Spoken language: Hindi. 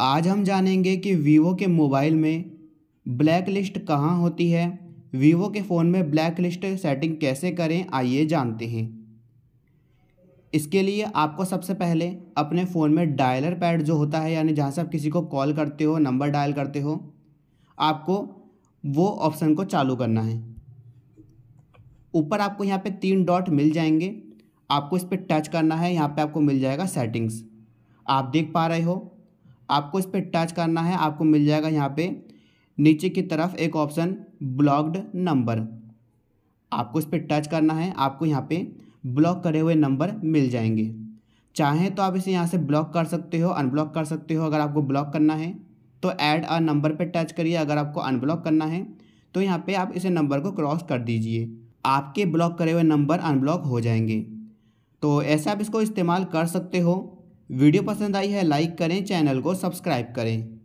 आज हम जानेंगे कि वीवो के मोबाइल में ब्लैक लिस्ट कहाँ होती है वीवो के फ़ोन में ब्लैक लिस्ट सेटिंग कैसे करें आइए जानते हैं इसके लिए आपको सबसे पहले अपने फ़ोन में डायलर पैड जो होता है यानी जहाँ से आप किसी को कॉल करते हो नंबर डायल करते हो आपको वो ऑप्शन को चालू करना है ऊपर आपको यहाँ पे तीन डॉट मिल जाएंगे आपको इस पर टच करना है यहाँ पे आपको मिल जाएगा सेटिंग्स आप देख पा रहे हो आपको इस पर टच करना है आपको मिल जाएगा यहाँ पे नीचे की तरफ एक ऑप्शन ब्लॉक्ड नंबर आपको इस पर टच करना है आपको यहाँ पे ब्लॉक करे हुए नंबर मिल जाएंगे चाहें तो आप इसे यहाँ से ब्लॉक कर सकते हो अनब्लॉक कर सकते हो अगर आपको ब्लॉक करना है तो ऐड अ नंबर पर टच करिए अगर आपको अनब्लॉक करना है तो यहाँ पर आप इसे नंबर को क्रॉस कर दीजिए आपके ब्लॉक करे हुए नंबर अनब्लॉक हो जाएंगे तो ऐसे आप इसको इस्तेमाल कर सकते हो वीडियो पसंद आई है लाइक करें चैनल को सब्सक्राइब करें